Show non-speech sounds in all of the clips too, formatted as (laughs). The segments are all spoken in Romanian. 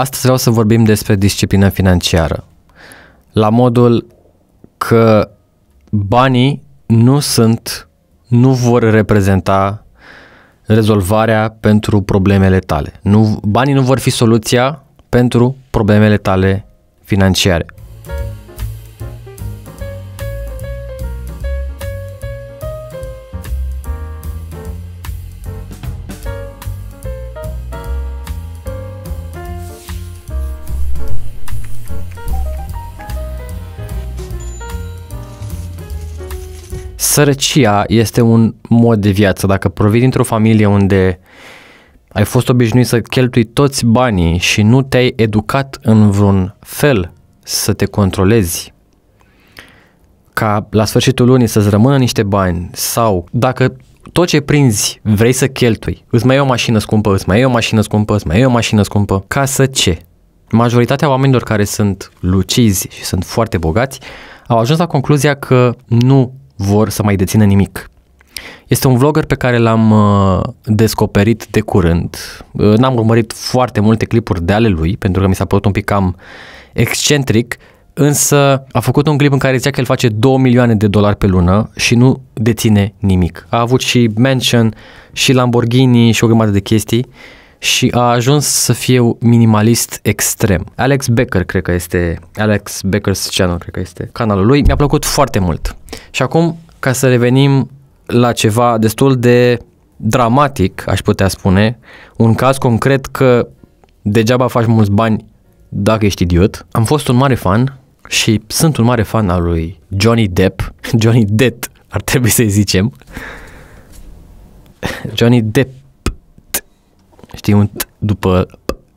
Astăzi vreau să vorbim despre disciplina financiară. La modul că banii nu sunt, nu vor reprezenta rezolvarea pentru problemele tale. Nu, banii nu vor fi soluția pentru problemele tale financiare. sărăcia este un mod de viață. Dacă provii dintr-o familie unde ai fost obișnuit să cheltui toți banii și nu te-ai educat în vreun fel să te controlezi, ca la sfârșitul lunii să-ți rămână niște bani sau dacă tot ce prinzi vrei să cheltui, îți mai e o mașină scumpă, îți mai e o mașină scumpă, îți mai e o mașină scumpă, ca să ce? Majoritatea oamenilor care sunt lucizi și sunt foarte bogați au ajuns la concluzia că nu vor să mai dețină nimic. Este un vlogger pe care l-am uh, descoperit de curând. Uh, n-am urmărit foarte multe clipuri de ale lui, pentru că mi s-a părut un pic cam excentric, însă a făcut un clip în care zicea că el face 2 milioane de dolari pe lună și nu deține nimic. A avut și mansion, și Lamborghini și o grămadă de chestii și a ajuns să fie minimalist extrem. Alex Becker, cred că este, Alex Becker's Channel, cred că este canalul lui, mi-a plăcut foarte mult. Și acum, ca să revenim la ceva destul de dramatic, aș putea spune, un caz concret că degeaba faci mulți bani dacă ești idiot. Am fost un mare fan și sunt un mare fan al lui Johnny Depp, (laughs) Johnny Depp ar trebui să-i zicem, Johnny Depp Știi, un t- după...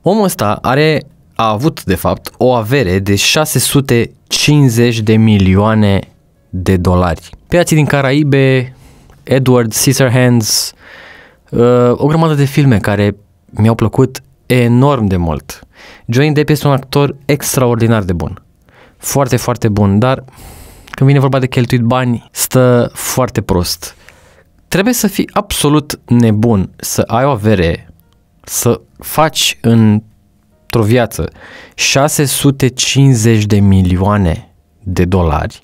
Omul ăsta are, a avut, de fapt, o avere de 650 de milioane de dolari. Piații din Caraibe, Edward Scissorhands, uh, o grămadă de filme care mi-au plăcut enorm de mult. Johnny Depp este un actor extraordinar de bun. Foarte, foarte bun, dar când vine vorba de cheltuit bani, stă foarte prost. Trebuie să fii absolut nebun să ai o avere să faci într-o viață 650 de milioane de dolari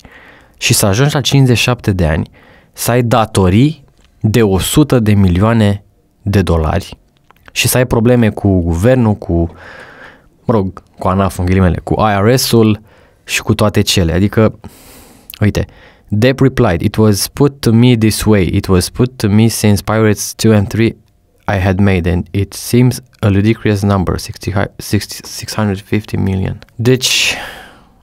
și să ajungi la 57 de ani, să ai datorii de 100 de milioane de dolari și să ai probleme cu guvernul, cu, mă rog, cu ANAF în ghilimele, cu IRS-ul și cu toate cele. Adică, uite, Depp replied, it was put to me this way, it was put to me since Pirates 2 and 3 I had made and it seems a ludicrous number, 60, 60, 650 million. Deci,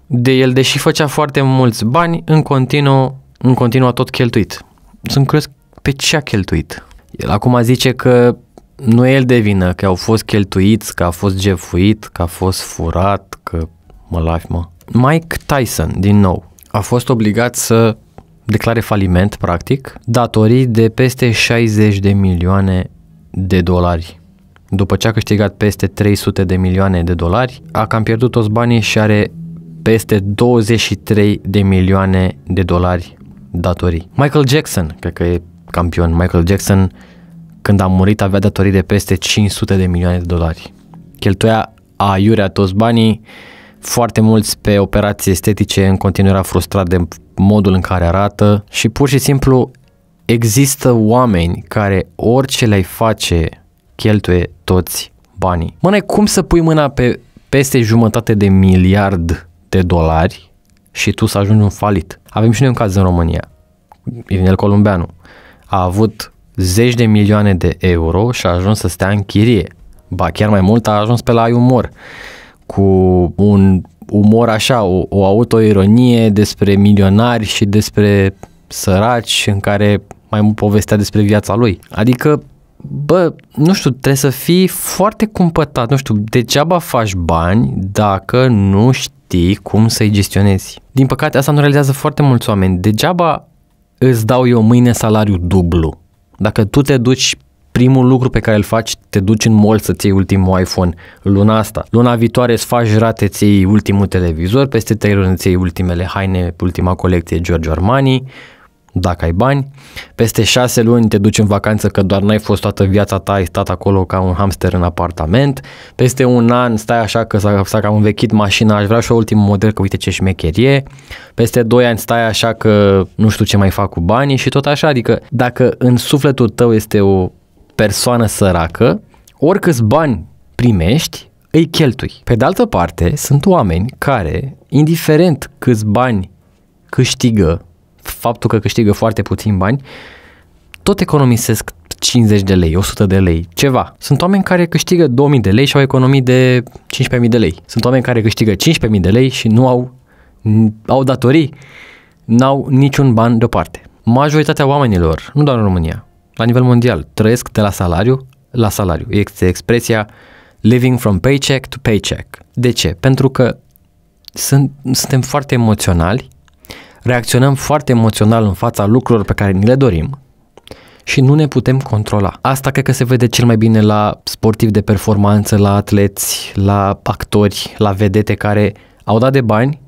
de el, deși făcea foarte mulți bani, în continuu, în continuu a tot cheltuit. Sunt curios pe ce a cheltuit. El acum zice că nu el de vină, că au fost cheltuiți, că a fost jefuit, că a fost furat, că mă lași, mă. Mike Tyson, din nou, a fost obligat să declare faliment, practic, datorii de peste 60 de milioane de dolari. După ce a câștigat peste 300 de milioane de dolari, a cam pierdut toți banii și are peste 23 de milioane de dolari datorii. Michael Jackson, cred că e campion, Michael Jackson, când a murit avea datorii de peste 500 de milioane de dolari. Cheltuia aiurea toți banii, foarte mulți pe operații estetice, în continuare frustrat de modul în care arată și pur și simplu există oameni care orice le-ai face cheltuie toți banii. n-ai cum să pui mâna pe peste jumătate de miliard de dolari și tu să ajungi un falit? Avem și noi un caz în România. Irinel Columbeanu a avut zeci de milioane de euro și a ajuns să stea în chirie. Ba chiar mai mult a ajuns pe la umor. Cu un umor așa, o, o autoironie despre milionari și despre săraci în care mai mult povestea despre viața lui. Adică, bă, nu știu, trebuie să fii foarte cumpătat, nu știu, degeaba faci bani dacă nu știi cum să-i gestionezi. Din păcate, asta nu realizează foarte mulți oameni. Degeaba îți dau eu mâine salariu dublu. Dacă tu te duci primul lucru pe care îl faci, te duci în mall să-ți iei ultimul iPhone luna asta. Luna viitoare îți faci rate, îți iei ultimul televizor, peste trei luni îți iei ultimele haine, ultima colecție Giorgio Armani, dacă ai bani. Peste șase luni te duci în vacanță că doar n-ai fost toată viața ta, ai stat acolo ca un hamster în apartament. Peste un an stai așa că s-a, s-a cam învechit mașina, aș vrea și ultimul model că uite ce șmecherie. Peste doi ani stai așa că nu știu ce mai fac cu banii și tot așa. Adică dacă în sufletul tău este o persoană săracă, oricâți bani primești, îi cheltui. Pe de altă parte, sunt oameni care, indiferent câți bani câștigă faptul că câștigă foarte puțin bani, tot economisesc 50 de lei, 100 de lei, ceva. Sunt oameni care câștigă 2000 de lei și au economii de 15.000 de lei. Sunt oameni care câștigă 15.000 de lei și nu au, au datorii, n-au niciun ban deoparte. Majoritatea oamenilor, nu doar în România, la nivel mondial, trăiesc de la salariu la salariu. Este expresia living from paycheck to paycheck. De ce? Pentru că sunt, suntem foarte emoționali Reacționăm foarte emoțional în fața lucrurilor pe care ni le dorim și nu ne putem controla. Asta cred că se vede cel mai bine la sportivi de performanță, la atleți, la actori, la vedete care au dat de bani,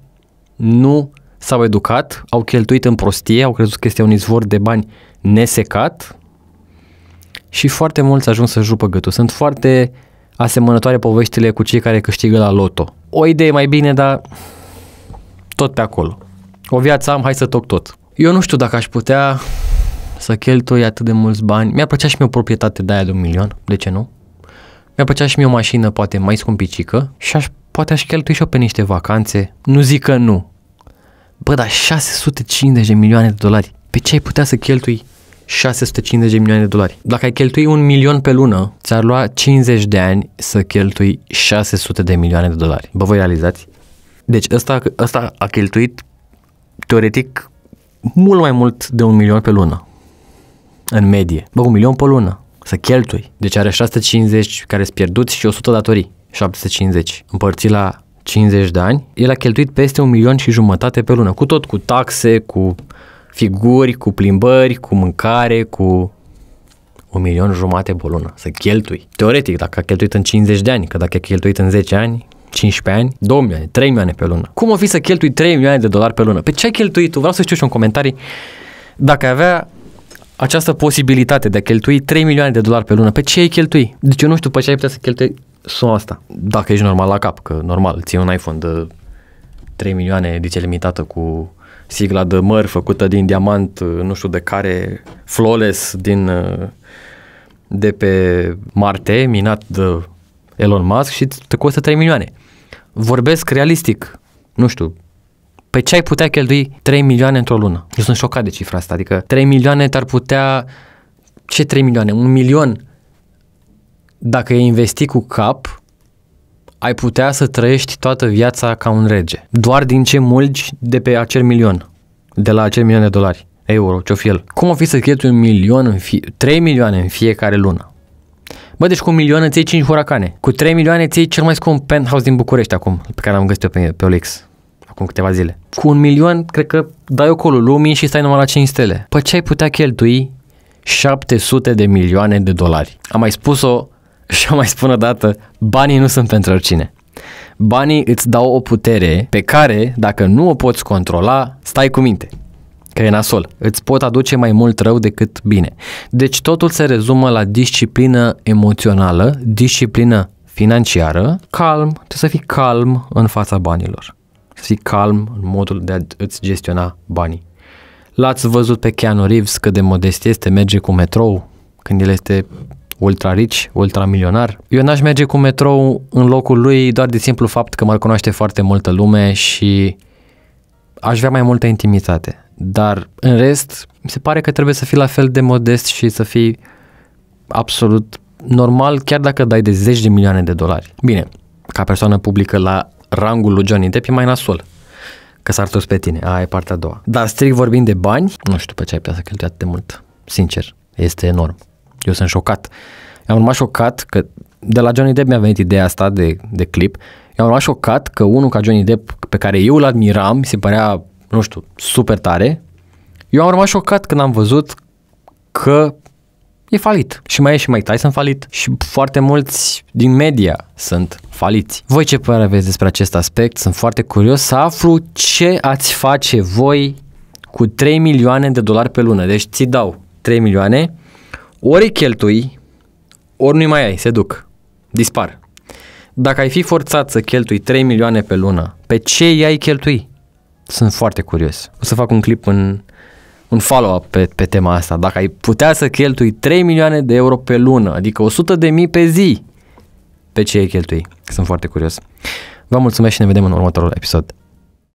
nu s-au educat, au cheltuit în prostie, au crezut că este un izvor de bani nesecat și foarte mulți ajung să-și rupă gâtul. Sunt foarte asemănătoare poveștile cu cei care câștigă la loto. O idee mai bine, dar tot pe acolo. O viață am, hai să toc tot. Eu nu știu dacă aș putea să cheltui atât de mulți bani. Mi-ar plăcea și mie o proprietate de aia de un milion, de ce nu? Mi-ar plăcea și mie o mașină poate mai scumpicică și aș, poate aș cheltui și o pe niște vacanțe. Nu zic că nu. Bă, dar 650 de milioane de dolari. Pe ce ai putea să cheltui 650 de milioane de dolari? Dacă ai cheltui un milion pe lună, ți-ar lua 50 de ani să cheltui 600 de milioane de dolari. Bă, voi realizați? Deci ăsta, ăsta a cheltuit teoretic mult mai mult de un milion pe lună, în medie. Bă, un milion pe lună, să cheltui. Deci are 650 care sunt pierduți și 100 datorii, 750. Împărțit la 50 de ani, el a cheltuit peste un milion și jumătate pe lună, cu tot, cu taxe, cu figuri, cu plimbări, cu mâncare, cu un milion jumate pe lună, să cheltui. Teoretic, dacă a cheltuit în 50 de ani, că dacă a cheltuit în 10 ani, 15 ani, 2 milioane, 3 milioane pe lună. Cum o fi să cheltui 3 milioane de dolari pe lună? Pe ce ai cheltuit? Vreau să știu și un comentarii dacă ai avea această posibilitate de a cheltui 3 milioane de dolari pe lună, pe ce ai cheltui? Deci eu nu știu pe ce ai putea să cheltui suma asta. Dacă ești normal la cap, că normal, ții un iPhone de 3 milioane ediție limitată cu sigla de măr făcută din diamant, nu știu de care, flawless din de pe Marte, minat de Elon Musk și te costă 3 milioane. Vorbesc realistic, nu știu, pe ce ai putea cheltui 3 milioane într-o lună? Eu sunt șocat de cifra asta, adică 3 milioane te-ar putea... Ce 3 milioane? Un milion dacă e investi cu cap, ai putea să trăiești toată viața ca un rege. Doar din ce mulgi de pe acel milion, de la acel milion de dolari, euro, ce-o fi el. Cum o fi să cheltui un milion, în fi- 3 milioane în fiecare lună? Bă, deci cu un milion îți iei 5 huracane. Cu 3 milioane îți iei cel mai scump penthouse din București acum, pe care l-am găsit eu pe, pe Olix acum câteva zile. Cu un milion, cred că dai acolo lumii și stai numai la 5 stele. Păi ce ai putea cheltui 700 de milioane de dolari? Am mai spus-o și am mai spun o dată, banii nu sunt pentru oricine. Banii îți dau o putere pe care, dacă nu o poți controla, stai cu minte că e nasol. Îți pot aduce mai mult rău decât bine. Deci totul se rezumă la disciplină emoțională, disciplină financiară, calm, trebuie să fii calm în fața banilor. Să fii calm în modul de a ți gestiona banii. L-ați văzut pe Keanu Reeves cât de modest este, merge cu metrou când el este ultra rich, ultra milionar. Eu n-aș merge cu metrou în locul lui doar de simplu fapt că mă cunoaște foarte multă lume și aș vrea mai multă intimitate dar în rest, mi se pare că trebuie să fii la fel de modest și să fii absolut normal, chiar dacă dai de zeci de milioane de dolari. Bine, ca persoană publică la rangul lui Johnny Depp e mai nasol, că s-ar pe tine, aia e partea a doua. Dar strict vorbind de bani, nu știu pe ce ai putea să cheltui atât de mult, sincer, este enorm. Eu sunt șocat. Am urmat șocat că de la Johnny Depp mi-a venit ideea asta de, de clip. I-am urmat șocat că unul ca Johnny Depp, pe care eu îl admiram, se părea nu știu, super tare, eu am rămas șocat când am văzut că e falit. Și mai e și mai tai sunt falit și foarte mulți din media sunt faliți. Voi ce părere aveți despre acest aspect? Sunt foarte curios să aflu ce ați face voi cu 3 milioane de dolari pe lună. Deci ți dau 3 milioane, ori îi cheltui, ori nu mai ai, se duc, dispar. Dacă ai fi forțat să cheltui 3 milioane pe lună, pe ce i-ai cheltui? sunt foarte curios. O să fac un clip în un follow-up pe, pe tema asta. Dacă ai putea să cheltui 3 milioane de euro pe lună, adică 100 de mii pe zi, pe ce ai cheltui? Sunt foarte curios. Vă mulțumesc și ne vedem în următorul episod.